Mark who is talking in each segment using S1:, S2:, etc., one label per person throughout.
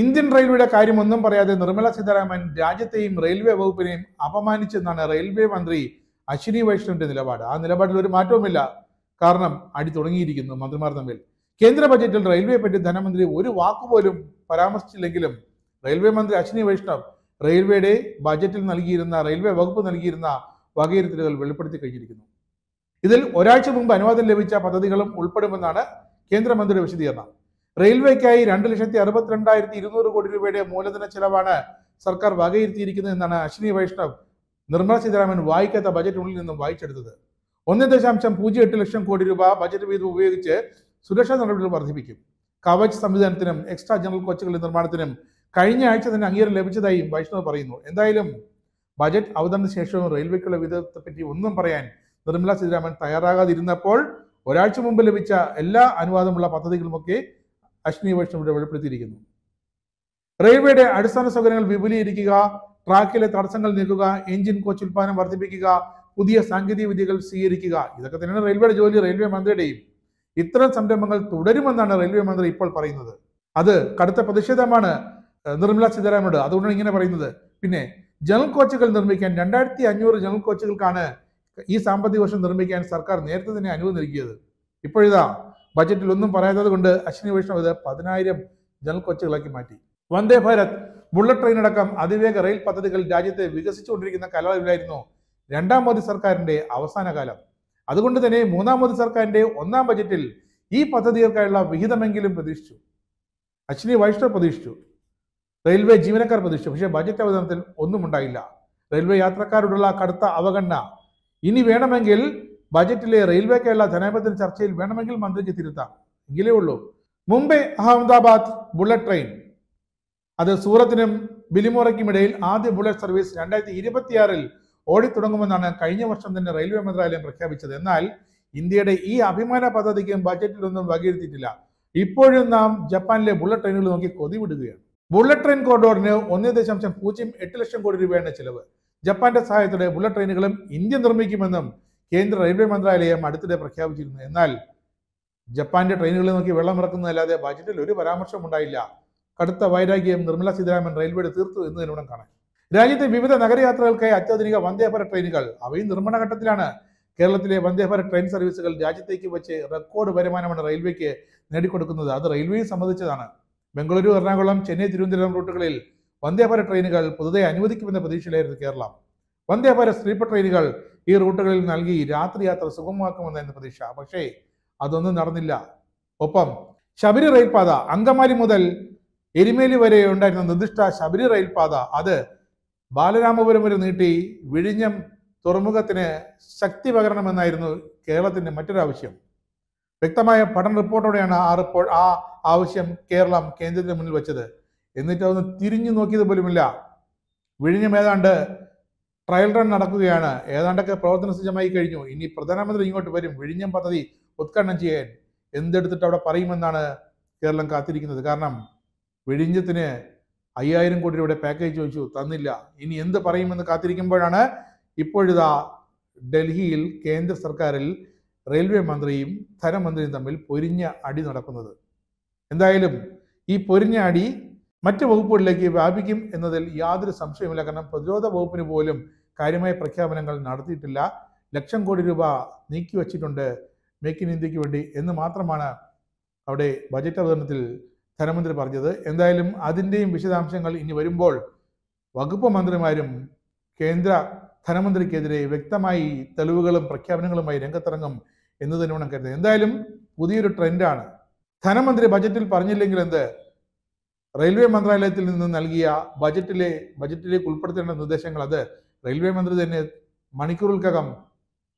S1: Indian റെയിൽവേയുടെ കാര്യമൊന്നും പറയാതെ നിർമ്മല സീതാരാമൻ രാജ്യത്തെയും റെയിൽവേ വകുപ്പിനെയും അപമാനിച്ചെന്നാണ് റെയിൽവേ മന്ത്രി അശ്വിനി വൈഷ്ണവിന്റെ നിലപാട് ആ നിലപാടിൽ ഒരു മാറ്റവുമില്ല കാരണം അടി തുടങ്ങിയിരിക്കുന്നു മന്ത്രിമാർ തമ്മിൽ കേന്ദ്ര ബജറ്റിൽ റെയിൽവേ പറ്റി ധനമന്ത്രി ഒരു വാക്കുപോലും പരാമർശിച്ചില്ലെങ്കിലും റെയിൽവേ മന്ത്രി അശ്വിനി വൈഷ്ണവ് റെയിൽവേയുടെ ബജറ്റിൽ നൽകിയിരുന്ന റെയിൽവേ വകുപ്പ് നൽകിയിരുന്ന വകയിരുത്തലുകൾ വെളിപ്പെടുത്തി കഴിഞ്ഞിരിക്കുന്നു ഇതിൽ ഒരാഴ്ച മുമ്പ് അനുവാദം ലഭിച്ച പദ്ധതികളും ഉൾപ്പെടുമെന്നാണ് കേന്ദ്രമന്ത്രിയുടെ വിശദീകരണം റെയിൽവേക്കായി രണ്ട് ലക്ഷത്തി അറുപത്തിരണ്ടായിരത്തി ഇരുന്നൂറ് കോടി രൂപയുടെ മൂലധന ചെലവാണ് സർക്കാർ വകയിരുത്തിയിരിക്കുന്നത് എന്നാണ് അശ്വിനി വൈഷ്ണവ് നിർമ്മല സീതാരാമൻ വായിക്കാത്ത ബജറ്റിനുള്ളിൽ നിന്നും വായിച്ചെടുത്തത് ഒന്നേ ദശാംശം പൂജ്യം എട്ട് ലക്ഷം കോടി രൂപ ബജറ്റ് വീതം ഉപയോഗിച്ച് സുരക്ഷാ നടപടികൾ വർദ്ധിപ്പിക്കും കവച് സംവിധാനത്തിനും എക്സ്ട്രാ ജനറൽ കോച്ചുകളുടെ നിർമ്മാണത്തിനും കഴിഞ്ഞ ആഴ്ച തന്നെ അംഗീകാരം ലഭിച്ചതായും വൈഷ്ണവ് പറയുന്നു എന്തായാലും ബജറ്റ് അവതരണ ശേഷവും റെയിൽവേക്കുള്ള വിധത്തെപ്പറ്റി ഒന്നും പറയാൻ നിർമ്മല സീതാരാമൻ തയ്യാറാകാതിരുന്നപ്പോൾ ഒരാഴ്ച മുമ്പ് ലഭിച്ച എല്ലാ അനുവാദമുള്ള പദ്ധതികളുമൊക്കെ അശ്വിനി വേഷം ഇവിടെ വെളിപ്പെടുത്തിയിരിക്കുന്നു റെയിൽവേയുടെ അടിസ്ഥാന സൗകര്യങ്ങൾ വിപുലീകരിക്കുക ട്രാക്കിലെ തടസ്സങ്ങൾ നീക്കുക എഞ്ചിൻ കോച്ച് ഉൽപ്പാദനം വർദ്ധിപ്പിക്കുക പുതിയ സാങ്കേതിക വിദ്യകൾ സ്വീകരിക്കുക ഇതൊക്കെ തന്നെയാണ് റെയിൽവേയുടെ ജോലി റെയിൽവേ മന്ത്രിയുടെയും ഇത്തരം സംരംഭങ്ങൾ തുടരുമെന്നാണ് റെയിൽവേ മന്ത്രി ഇപ്പോൾ പറയുന്നത് അത് കടുത്ത പ്രതിഷേധമാണ് നിർമ്മല സീതാരാമനോട് അതുകൊണ്ടാണ് ഇങ്ങനെ പറയുന്നത് പിന്നെ ജനറൽ കോച്ചുകൾ നിർമ്മിക്കാൻ രണ്ടായിരത്തി അഞ്ഞൂറ് ജനറൽ കോച്ചുകൾക്കാണ് ഈ സാമ്പത്തിക വർഷം നിർമ്മിക്കാൻ സർക്കാർ നേരത്തെ തന്നെ അനുമതി നൽകിയത് ഇപ്പോഴിതാ ബജറ്റിൽ ഒന്നും പറയാത്തത് കൊണ്ട് അശ്വിനി വൈഷ്ണവ് ഇത് പതിനായിരം ജനൽ കോച്ചുകളാക്കി മാറ്റി വന്ദേ ഭാരത് ബുള്ളറ്റ് ട്രെയിൻ അടക്കം അതിവേഗ റെയിൽ പദ്ധതികൾ രാജ്യത്തെ വികസിച്ചുകൊണ്ടിരിക്കുന്ന കാലയളവിലായിരുന്നു രണ്ടാം മോദി സർക്കാരിന്റെ അവസാന കാലം അതുകൊണ്ട് തന്നെ മൂന്നാം മോദി സർക്കാരിന്റെ ഒന്നാം ബജറ്റിൽ ഈ പദ്ധതികൾക്കായുള്ള വിഹിതമെങ്കിലും പ്രതീക്ഷിച്ചു അശ്വിനി വൈഷ്ണവ് പ്രതീക്ഷിച്ചു റെയിൽവേ ജീവനക്കാർ പ്രതീക്ഷിച്ചു പക്ഷേ ബജറ്റ് അവതരണത്തിൽ ഒന്നും ഉണ്ടായില്ല റെയിൽവേ യാത്രക്കാരോടുള്ള കടുത്ത അവഗണന ഇനി വേണമെങ്കിൽ ബജറ്റിലെ റെയിൽവേ കേരള ധനകാര്യത്തിന് ചർച്ചയിൽ വേണമെങ്കിൽ മന്ത്രിക്ക് തിരുത്താം എങ്കിലേ ഉള്ളൂ മുംബൈ അഹമ്മദാബാദ് ബുള്ളറ്റ് ട്രെയിൻ അത് സൂറത്തിനും ഇടയിൽ ആദ്യ ബുള്ളറ്റ് സർവീസ് രണ്ടായിരത്തി ഇരുപത്തിയാറിൽ ഓടിത്തുടങ്ങുമെന്നാണ് കഴിഞ്ഞ വർഷം തന്നെ റെയിൽവേ മന്ത്രാലയം പ്രഖ്യാപിച്ചത് എന്നാൽ ഇന്ത്യയുടെ ഈ അഭിമാന പദ്ധതിക്കും ബജറ്റിലൊന്നും വകയിരുത്തിയിട്ടില്ല ഇപ്പോഴും നാം ജപ്പാനിലെ ബുള്ളറ്റ് ട്രെയിനുകൾ നോക്കി കൊതിവിടുകയാണ് ബുള്ളറ്റ് ട്രെയിൻ കോറിഡോറിന് ഒന്ന് ദശാംശം പൂജ്യം എട്ട് ലക്ഷം കോടി രൂപയാണ് ചിലവ് ജപ്പാന്റെ സഹായത്തോടെ ബുള്ളറ്റ് ട്രെയിനുകളും ഇന്ത്യ നിർമ്മിക്കുമെന്നും കേന്ദ്ര റെയിൽവേ മന്ത്രാലയം അടുത്തിടെ പ്രഖ്യാപിച്ചിരുന്നു എന്നാൽ ജപ്പാന്റെ ട്രെയിനുകളിൽ നോക്കി വെള്ളം ഇറക്കുന്നതല്ലാതെ ബജറ്റിൽ ഒരു പരാമർശം ഉണ്ടായില്ല കടുത്ത വൈരാഗ്യം നിർമ്മല സീതാരാമൻ റെയിൽവേയുടെ തീർത്തു എന്നതിനൂടെ കാണാൻ രാജ്യത്തെ വിവിധ നഗരയാത്രകൾക്കായി അത്യാധുനിക വന്ദേഭാരത് ട്രെയിനുകൾ അവയും നിർമ്മാണ ഘട്ടത്തിലാണ് കേരളത്തിലെ വന്ദേഭാരത് ട്രെയിൻ സർവീസുകൾ രാജ്യത്തേക്ക് വെച്ച് റെക്കോർഡ് വരുമാനമാണ് റെയിൽവേക്ക് നേടിക്കൊടുക്കുന്നത് അത് റെയിൽവേയും സംബന്ധിച്ചതാണ് ബംഗളൂരു എറണാകുളം ചെന്നൈ തിരുവനന്തപുരം റൂട്ടുകളിൽ വന്ദേഭാരത് ട്രെയിനുകൾ പുതുതായി അനുവദിക്കുമെന്ന പ്രതീക്ഷയിലായിരുന്നു കേരളം വന്ദേഭാരത് സ്ലീപ്പർ ട്രെയിനുകൾ ഈ റൂട്ടുകളിൽ നൽകി രാത്രി യാത്ര സുഗമമാക്കുമെന്നായിരുന്നു പ്രതീക്ഷ പക്ഷേ അതൊന്നും നടന്നില്ല ഒപ്പം ശബരി റെയിൽപാത അങ്കമാലി മുതൽ എരുമേലി വരെ ഉണ്ടായിരുന്ന നിർദ്ദിഷ്ട ശബരി റെയിൽപാത അത് ബാലരാമപുരം വരെ നീട്ടി വിഴിഞ്ഞം തുറമുഖത്തിന് ശക്തി പകരണമെന്നായിരുന്നു കേരളത്തിന്റെ മറ്റൊരാവശ്യം വ്യക്തമായ പഠന റിപ്പോർട്ടോടെയാണ് ആ റിപ്പോർട്ട് ആ ആവശ്യം കേരളം കേന്ദ്രത്തിന് മുന്നിൽ വെച്ചത് എന്നിട്ട് അതൊന്ന് തിരിഞ്ഞു നോക്കിയത് പോലുമില്ല വിഴിഞ്ഞം ഏതാണ്ട് ട്രയൽ റൺ നടക്കുകയാണ് ഏതാണ്ടൊക്കെ പ്രവർത്തന സജ്ജമായി കഴിഞ്ഞു ഇനി പ്രധാനമന്ത്രി ഇങ്ങോട്ട് വരും വിഴിഞ്ഞം പദ്ധതി ഉദ്ഘാടനം ചെയ്യാൻ എന്തെടുത്തിട്ട് അവിടെ പറയുമെന്നാണ് കേരളം കാത്തിരിക്കുന്നത് കാരണം വിഴിഞ്ഞത്തിന് അയ്യായിരം കോടി രൂപയുടെ പാക്കേജ് ചോദിച്ചു തന്നില്ല ഇനി എന്ത് പറയുമെന്ന് കാത്തിരിക്കുമ്പോഴാണ് ഇപ്പോഴിതാ ഡൽഹിയിൽ കേന്ദ്ര സർക്കാരിൽ റെയിൽവേ മന്ത്രിയും ധനമന്ത്രിയും തമ്മിൽ പൊരിഞ്ഞ അടി നടക്കുന്നത് എന്തായാലും ഈ പൊരിഞ്ഞ അടി മറ്റ് വകുപ്പുകളിലേക്ക് വ്യാപിക്കും എന്നതിൽ യാതൊരു സംശയമില്ല കാരണം പ്രതിരോധ വകുപ്പിന് പോലും കാര്യമായ പ്രഖ്യാപനങ്ങൾ നടത്തിയിട്ടില്ല ലക്ഷം കോടി രൂപ നീക്കി വച്ചിട്ടുണ്ട് മേക്ക് ഇൻ ഇന്ത്യക്ക് വേണ്ടി എന്ന് മാത്രമാണ് അവിടെ ബജറ്റ് അവതരണത്തിൽ ധനമന്ത്രി പറഞ്ഞത് എന്തായാലും അതിൻ്റെയും വിശദാംശങ്ങൾ ഇനി വരുമ്പോൾ വകുപ്പ് മന്ത്രിമാരും കേന്ദ്ര ധനമന്ത്രിക്കെതിരെ വ്യക്തമായി തെളിവുകളും പ്രഖ്യാപനങ്ങളുമായി രംഗത്തിറങ്ങും എന്ന് തന്നെ വേണം കരുതുന്നത് എന്തായാലും പുതിയൊരു ട്രെൻഡാണ് ധനമന്ത്രി ബജറ്റിൽ പറഞ്ഞില്ലെങ്കിൽ എന്ത് റെയിൽവേ മന്ത്രാലയത്തിൽ നിന്ന് നൽകിയ ബജറ്റിലെ ബജറ്റിലേക്ക് ഉൾപ്പെടുത്തേണ്ട നിർദ്ദേശങ്ങൾ അത് റെയിൽവേ മന്ത്രി തന്നെ മണിക്കൂറുകൾക്കകം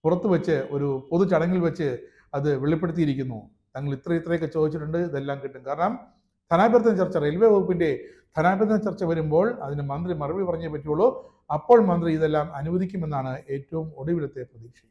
S1: പുറത്തു വെച്ച് ഒരു പൊതു ചടങ്ങിൽ വെച്ച് അത് വെളിപ്പെടുത്തിയിരിക്കുന്നു തങ്ങൾ ഇത്ര ഇത്രയൊക്കെ ചോദിച്ചിട്ടുണ്ട് ഇതെല്ലാം കിട്ടും കാരണം ധനാഭ്യർത്ഥന ചർച്ച റെയിൽവേ വകുപ്പിന്റെ ധനാഭ്യർത്ഥന ചർച്ച വരുമ്പോൾ അതിന് മന്ത്രി മറുപടി പറഞ്ഞേ പറ്റുള്ളൂ അപ്പോൾ മന്ത്രി ഇതെല്ലാം അനുവദിക്കുമെന്നാണ് ഏറ്റവും ഒടുവിലത്തെ പ്രതീക്ഷ